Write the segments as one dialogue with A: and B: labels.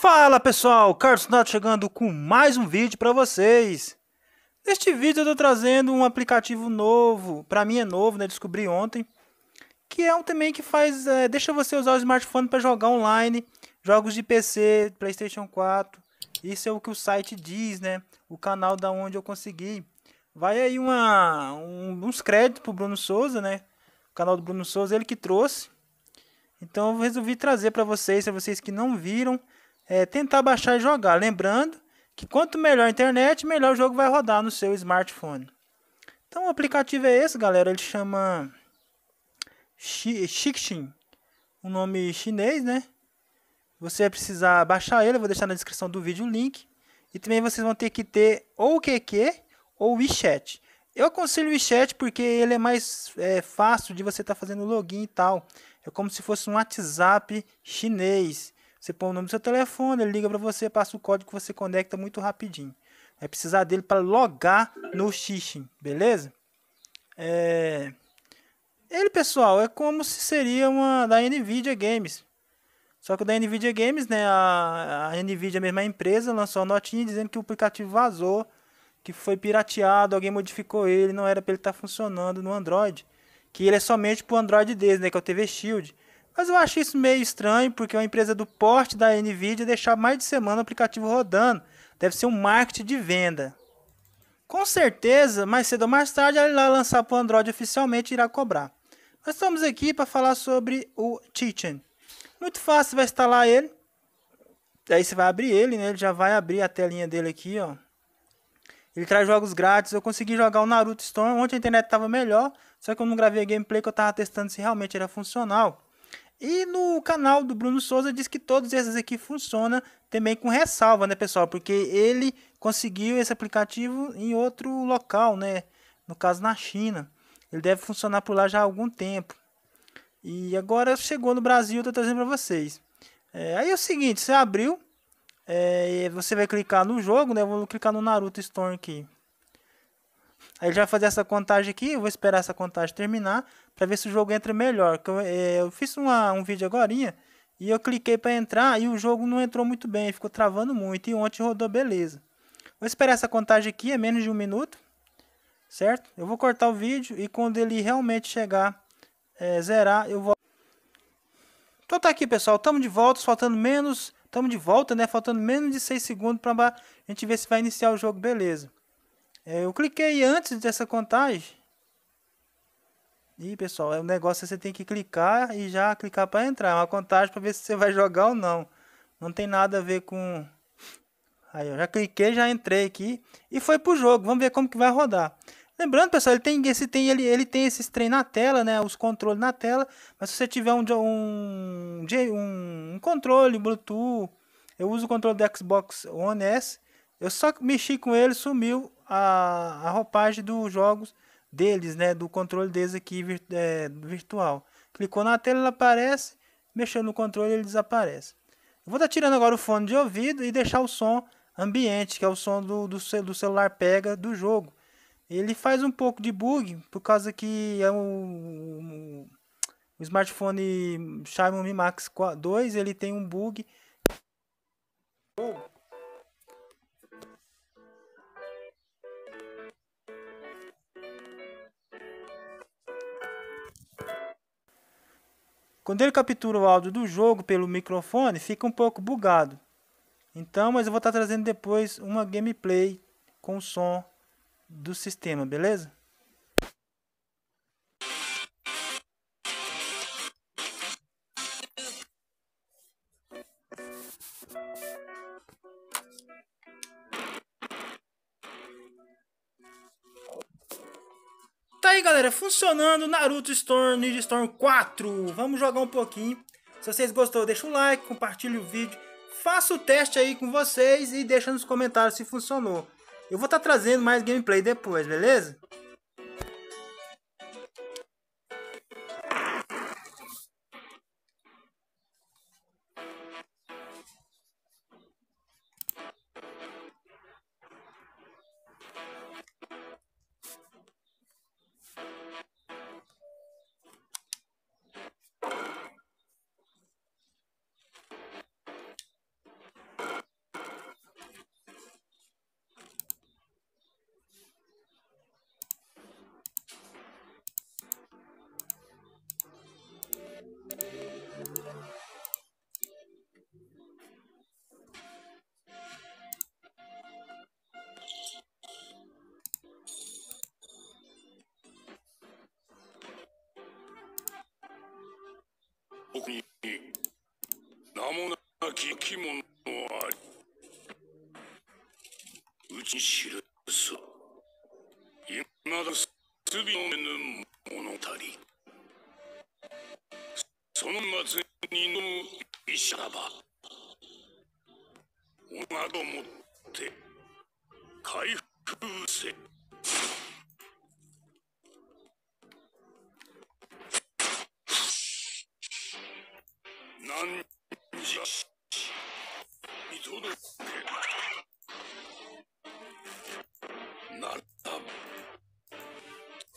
A: Fala pessoal, Carlos Nato chegando com mais um vídeo para vocês. Neste vídeo eu estou trazendo um aplicativo novo, para mim é novo, né? descobri ontem, que é um também que faz, é, deixa você usar o smartphone para jogar online, jogos de PC, Playstation 4, isso é o que o site diz, né? o canal da onde eu consegui. Vai aí uma, um, uns créditos pro Bruno Souza, né? O canal do Bruno Souza, ele que trouxe. Então eu resolvi trazer para vocês, para vocês que não viram, é, tentar baixar e jogar. Lembrando que quanto melhor a internet, melhor o jogo vai rodar no seu smartphone. Então o aplicativo é esse, galera. Ele chama Xixin, um nome chinês, né? Você vai precisar baixar ele, eu vou deixar na descrição do vídeo o link. E também vocês vão ter que ter ou o QQ ou o WeChat. Eu aconselho o WeChat porque ele é mais é, fácil de você estar tá fazendo login e tal. É como se fosse um WhatsApp chinês. Você põe o nome do seu telefone, ele liga para você, passa o código que você conecta muito rapidinho. Vai precisar dele para logar no Xixin, beleza? É... Ele, pessoal, é como se seria uma da NVIDIA Games. Só que da NVIDIA Games, né, a, a NVIDIA, é a mesma empresa, lançou uma notinha dizendo que o aplicativo vazou, que foi pirateado, alguém modificou ele, não era para ele estar tá funcionando no Android. Que ele é somente para o Android deles, né, que é o TV Shield. Mas eu acho isso meio estranho, porque uma empresa do porte da Nvidia deixar mais de semana o aplicativo rodando. Deve ser um marketing de venda. Com certeza, mais cedo ou mais tarde, ela irá lançar para o Android oficialmente e irá cobrar. Nós estamos aqui para falar sobre o Chichen. Muito fácil, você vai instalar ele. Aí você vai abrir ele, né? Ele já vai abrir a telinha dele aqui, ó. Ele traz jogos grátis. Eu consegui jogar o Naruto Storm. Ontem a internet estava melhor. Só que eu não gravei a gameplay que eu estava testando se realmente era funcional. E no canal do Bruno Souza diz que todos esses aqui funcionam também com ressalva, né, pessoal? Porque ele conseguiu esse aplicativo em outro local, né? No caso, na China. Ele deve funcionar por lá já há algum tempo. E agora chegou no Brasil, eu tô trazendo para vocês. É, aí é o seguinte, você abriu, é, você vai clicar no jogo, né? Eu vou clicar no Naruto Storm aqui. Aí ele vai fazer essa contagem aqui, eu vou esperar essa contagem terminar para ver se o jogo entra melhor. Eu, eh, eu fiz uma, um vídeo agora e eu cliquei para entrar e o jogo não entrou muito bem, ficou travando muito e ontem rodou beleza. Vou esperar essa contagem aqui, é menos de um minuto, certo? Eu vou cortar o vídeo e quando ele realmente chegar, é, zerar, eu vou... Então tá aqui pessoal, estamos de volta, faltando menos... Estamos de volta, né? Faltando menos de 6 segundos para a gente ver se vai iniciar o jogo, beleza. É, eu cliquei antes dessa contagem. E pessoal, é um negócio você tem que clicar e já clicar para entrar. É uma contagem para ver se você vai jogar ou não. Não tem nada a ver com... Aí eu já cliquei, já entrei aqui e foi pro jogo. Vamos ver como que vai rodar. Lembrando, pessoal, ele tem esse tem ele, ele tem esses trem na tela, né? Os controles na tela. Mas se você tiver um um, um, um controle Bluetooth, eu uso o controle do Xbox One S. Eu só mexi com ele, sumiu a, a roupagem dos jogos deles, né? Do controle deles aqui é, virtual. Clicou na tela, ele aparece. Mexendo no controle, ele desaparece. Eu vou estar tá tirando agora o fone de ouvido e deixar o som ambiente, que é o som do, do, do celular pega do jogo. Ele faz um pouco de bug, por causa que é o smartphone Xiaomi Max 2, ele tem um bug Quando ele captura o áudio do jogo pelo microfone, fica um pouco bugado. Então, mas eu vou estar trazendo depois uma gameplay com o som do sistema, beleza? aí, galera, funcionando Naruto Storm Ninja Storm 4. Vamos jogar um pouquinho. Se vocês gostou, deixa um like, compartilha o vídeo. Faça o teste aí com vocês e deixa nos comentários se funcionou. Eu vou estar tá trazendo mais gameplay depois, beleza?
B: に名もなき生き物ありうちに知るすいまだすびのめぬ物語その末にの医者らばおなどもって回復せなら、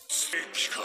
B: 正規か。